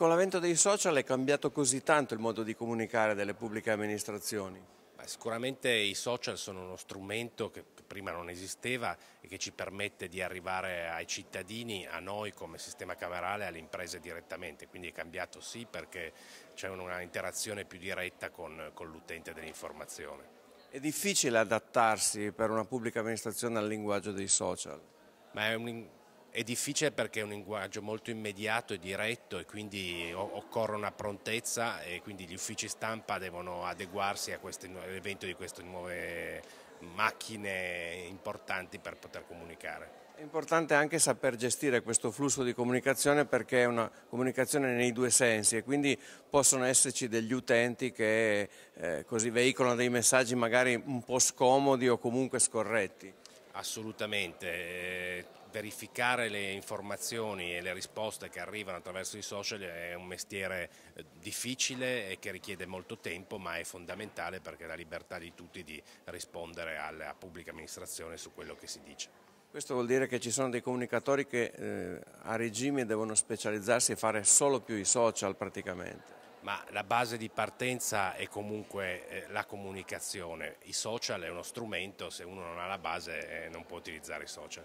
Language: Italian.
Con l'avvento dei social è cambiato così tanto il modo di comunicare delle pubbliche amministrazioni? Beh, sicuramente i social sono uno strumento che prima non esisteva e che ci permette di arrivare ai cittadini, a noi come sistema camerale, alle imprese direttamente. Quindi è cambiato sì perché c'è un'interazione più diretta con, con l'utente dell'informazione. È difficile adattarsi per una pubblica amministrazione al linguaggio dei social? Ma è un è difficile perché è un linguaggio molto immediato e diretto e quindi occorre una prontezza e quindi gli uffici stampa devono adeguarsi all'evento di queste nuove macchine importanti per poter comunicare. È importante anche saper gestire questo flusso di comunicazione perché è una comunicazione nei due sensi e quindi possono esserci degli utenti che eh, così veicolano dei messaggi magari un po' scomodi o comunque scorretti. Assolutamente, eh, verificare le informazioni e le risposte che arrivano attraverso i social è un mestiere eh, difficile e che richiede molto tempo ma è fondamentale perché è la libertà di tutti di rispondere alla pubblica amministrazione su quello che si dice. Questo vuol dire che ci sono dei comunicatori che eh, a regime devono specializzarsi e fare solo più i social praticamente ma la base di partenza è comunque eh, la comunicazione. I social è uno strumento, se uno non ha la base eh, non può utilizzare i social.